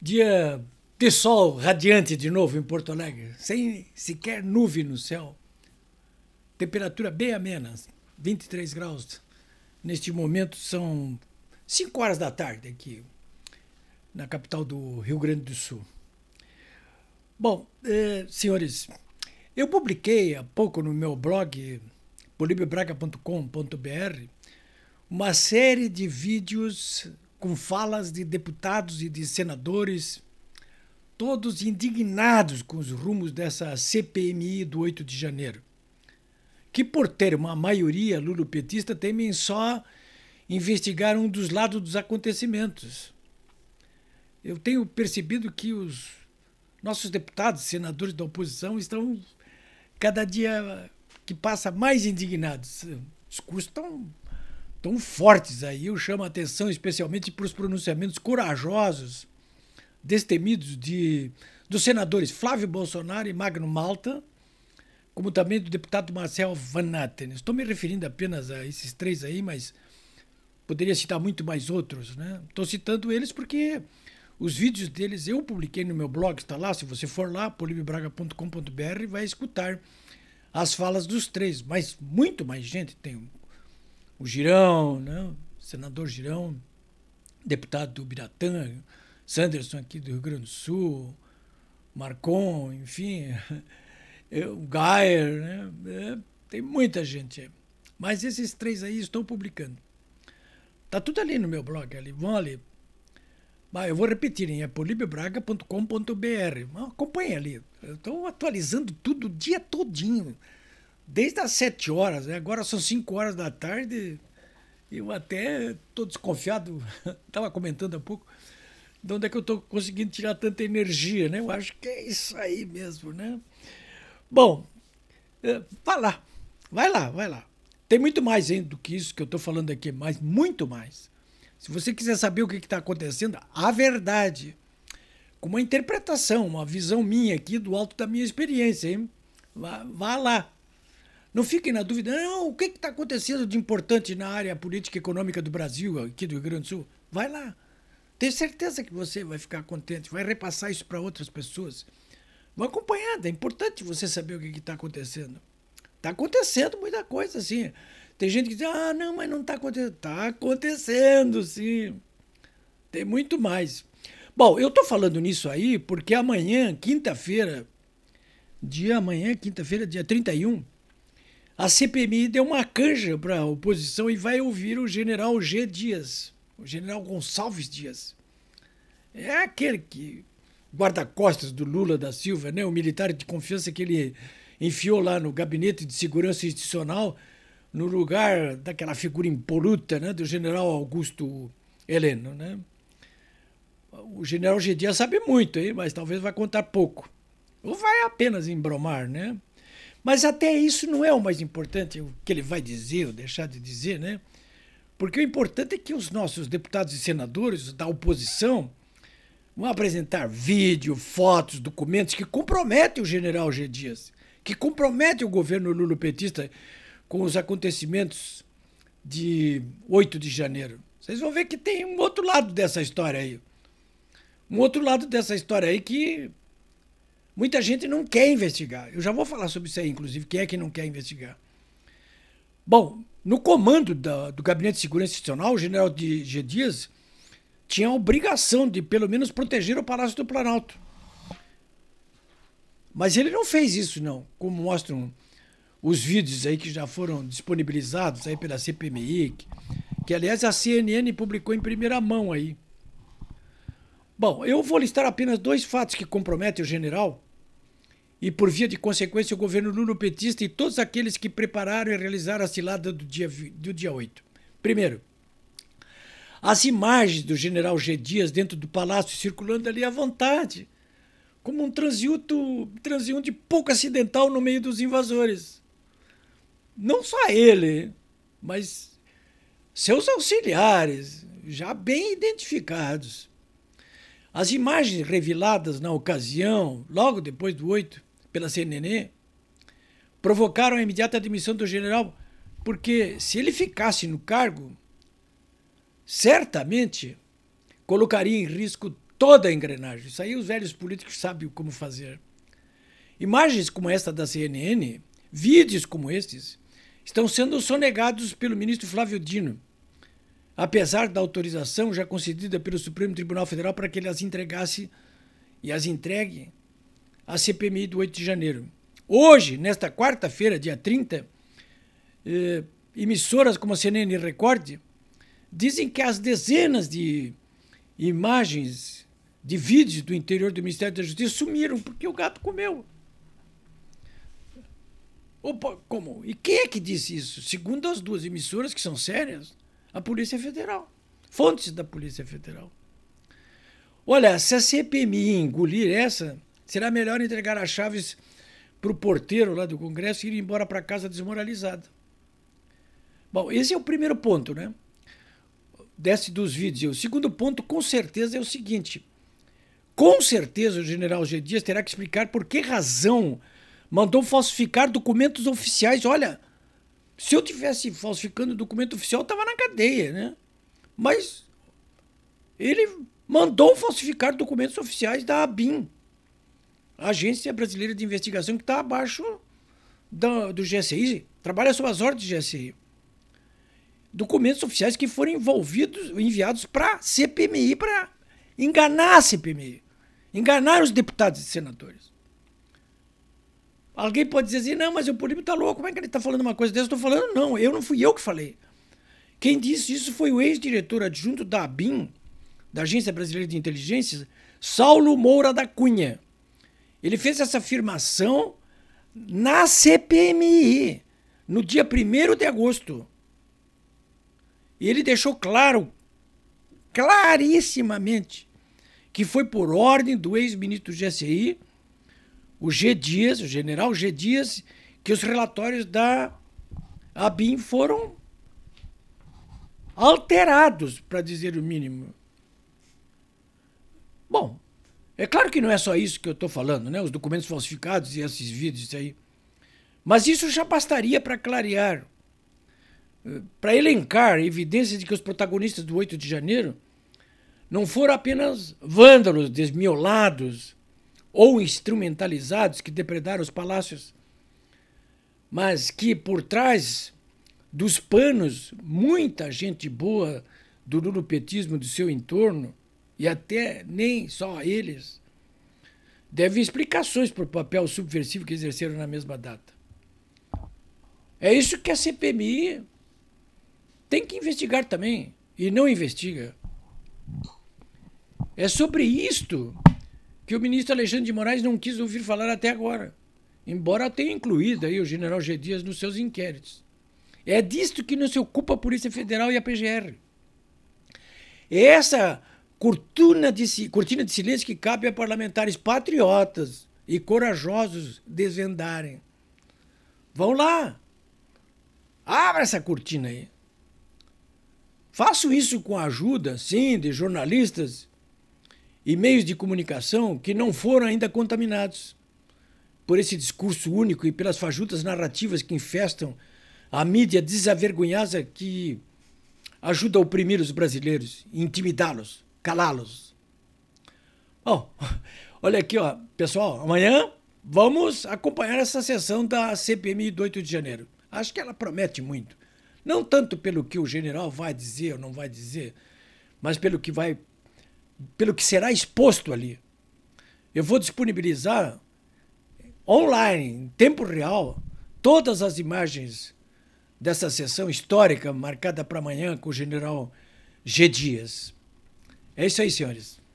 dia de sol radiante de novo em Porto Alegre, sem sequer nuvem no céu. Temperatura bem amena, 23 assim, graus. Neste momento são 5 horas da tarde aqui na capital do Rio Grande do Sul. Bom, eh, senhores, eu publiquei há pouco no meu blog polibbraga.com.br uma série de vídeos com falas de deputados e de senadores, todos indignados com os rumos dessa CPMI do 8 de janeiro, que, por ter uma maioria lulopetista, temem só investigar um dos lados dos acontecimentos. Eu tenho percebido que os nossos deputados, senadores da oposição, estão cada dia que passa mais indignados. Os custos estão tão fortes aí. Eu chamo a atenção especialmente para os pronunciamentos corajosos, destemidos de dos senadores Flávio Bolsonaro e Magno Malta, como também do deputado Marcel Van Atten. Estou me referindo apenas a esses três aí, mas poderia citar muito mais outros, né? Estou citando eles porque os vídeos deles eu publiquei no meu blog, está lá, se você for lá, polibraga.com.br, vai escutar as falas dos três, mas muito mais gente tem o Girão, né? O senador Girão, deputado do Biratã, Sanderson aqui do Rio Grande do Sul, Marcon, enfim, o Gayer, né? É, tem muita gente aí. Mas esses três aí estão publicando. Tá tudo ali no meu blog, ali, vão ali. Bah, eu vou repetir, é polibebraga.com.br. Acompanhe ali. estou atualizando tudo o dia todinho desde as 7 horas, né? agora são 5 horas da tarde. Eu até estou desconfiado, estava comentando há pouco, de onde é que eu estou conseguindo tirar tanta energia, né? Eu acho que é isso aí mesmo, né? Bom, é, vai lá, vai lá, vai lá. Tem muito mais hein, do que isso que eu estou falando aqui, mas muito mais. Se você quiser saber o que está acontecendo, a verdade, com uma interpretação, uma visão minha aqui do alto da minha experiência, hein? Vá, vá lá, não fiquem na dúvida, não, o que está acontecendo de importante na área política e econômica do Brasil, aqui do Rio Grande do Sul? Vai lá. Tenho certeza que você vai ficar contente, vai repassar isso para outras pessoas. Vão acompanhando é importante você saber o que está acontecendo. Está acontecendo muita coisa, sim. Tem gente que diz, ah, não, mas não está acontecendo. Está acontecendo, sim. Tem muito mais. Bom, eu estou falando nisso aí porque amanhã, quinta-feira, dia amanhã, quinta-feira, dia 31, a CPMI deu uma canja para a oposição e vai ouvir o general G. Dias, o general Gonçalves Dias. É aquele que guarda-costas do Lula da Silva, né? o militar de confiança que ele enfiou lá no gabinete de segurança institucional, no lugar daquela figura impoluta né? do general Augusto Heleno. Né? O general G. Dias sabe muito, hein? mas talvez vai contar pouco. Ou vai apenas embromar, né? Mas até isso não é o mais importante, o que ele vai dizer ou deixar de dizer, né? Porque o importante é que os nossos deputados e senadores da oposição vão apresentar vídeo, fotos, documentos que comprometem o general G. Dias, que comprometem o governo lulopetista com os acontecimentos de 8 de janeiro. Vocês vão ver que tem um outro lado dessa história aí. Um outro lado dessa história aí que Muita gente não quer investigar. Eu já vou falar sobre isso aí, inclusive, quem é que não quer investigar. Bom, no comando da, do Gabinete de Segurança Institucional, o general de G. Dias tinha a obrigação de, pelo menos, proteger o Palácio do Planalto. Mas ele não fez isso, não, como mostram os vídeos aí que já foram disponibilizados aí pela CPMI, que, que aliás a CNN publicou em primeira mão aí. Bom, eu vou listar apenas dois fatos que comprometem o general e, por via de consequência, o governo petista e todos aqueles que prepararam e realizaram a cilada do dia, do dia 8. Primeiro, as imagens do general G. Dias dentro do palácio circulando ali à vontade, como um transiúto, de pouco acidental no meio dos invasores. Não só ele, mas seus auxiliares, já bem identificados. As imagens reveladas na ocasião, logo depois do 8, pela CNN, provocaram a imediata admissão do general, porque se ele ficasse no cargo, certamente colocaria em risco toda a engrenagem. Isso aí os velhos políticos sabem como fazer. Imagens como esta da CNN, vídeos como estes, estão sendo sonegados pelo ministro Flávio Dino, apesar da autorização já concedida pelo Supremo Tribunal Federal para que ele as entregasse e as entregue a CPMI do 8 de janeiro. Hoje, nesta quarta-feira, dia 30, eh, emissoras como a CNN e Record dizem que as dezenas de imagens de vídeos do interior do Ministério da Justiça sumiram porque o gato comeu. Opa, como? E quem é que disse isso? Segundo as duas emissoras que são sérias, a Polícia Federal. Fontes da Polícia Federal. Olha, se a CPMI engolir essa, Será melhor entregar as chaves para o porteiro lá do Congresso e ir embora para casa desmoralizado. Bom, esse é o primeiro ponto, né? Desce dos vídeos. O segundo ponto, com certeza, é o seguinte. Com certeza o general G. Dias terá que explicar por que razão mandou falsificar documentos oficiais. Olha, se eu tivesse falsificando documento oficial, eu estava na cadeia, né? Mas ele mandou falsificar documentos oficiais da ABIN. Agência Brasileira de Investigação, que está abaixo do, do GSI, trabalha sob as ordens do GSI. Documentos oficiais que foram envolvidos, enviados para CPMI, para enganar a CPMI, enganar os deputados e senadores. Alguém pode dizer assim, não, mas o Políbio está louco, como é que ele está falando uma coisa dessa? Estou falando, não, eu não fui eu que falei. Quem disse isso foi o ex-diretor adjunto da ABIN, da Agência Brasileira de Inteligência Saulo Moura da Cunha. Ele fez essa afirmação na CPMI, no dia 1 de agosto. E ele deixou claro, clarissimamente, que foi por ordem do ex-ministro do GSI, o G. Dias, o general G. Dias, que os relatórios da ABIN foram alterados, para dizer o mínimo. Bom, é claro que não é só isso que eu estou falando, né? Os documentos falsificados e esses vídeos, isso aí. Mas isso já bastaria para clarear, para elencar evidências de que os protagonistas do 8 de janeiro não foram apenas vândalos desmiolados ou instrumentalizados que depredaram os palácios, mas que por trás dos panos muita gente boa do lulopetismo do seu entorno e até nem só eles, devem explicações para o papel subversivo que exerceram na mesma data. É isso que a CPMI tem que investigar também, e não investiga. É sobre isto que o ministro Alexandre de Moraes não quis ouvir falar até agora, embora tenha incluído aí o general G. Dias nos seus inquéritos. É disto que não se ocupa a Polícia Federal e a PGR. Essa cortina de, cortina de silêncio que cabe a parlamentares patriotas e corajosos desvendarem. Vão lá. Abra essa cortina aí. Faço isso com a ajuda, sim, de jornalistas e meios de comunicação que não foram ainda contaminados por esse discurso único e pelas fajutas narrativas que infestam a mídia desavergonhada que ajuda a oprimir os brasileiros, intimidá-los calá-los. Bom, olha aqui, ó, pessoal, amanhã vamos acompanhar essa sessão da CPMI do 8 de janeiro. Acho que ela promete muito. Não tanto pelo que o general vai dizer ou não vai dizer, mas pelo que vai pelo que será exposto ali. Eu vou disponibilizar online, em tempo real, todas as imagens dessa sessão histórica marcada para amanhã com o general G. Dias. É isso aí, senhores.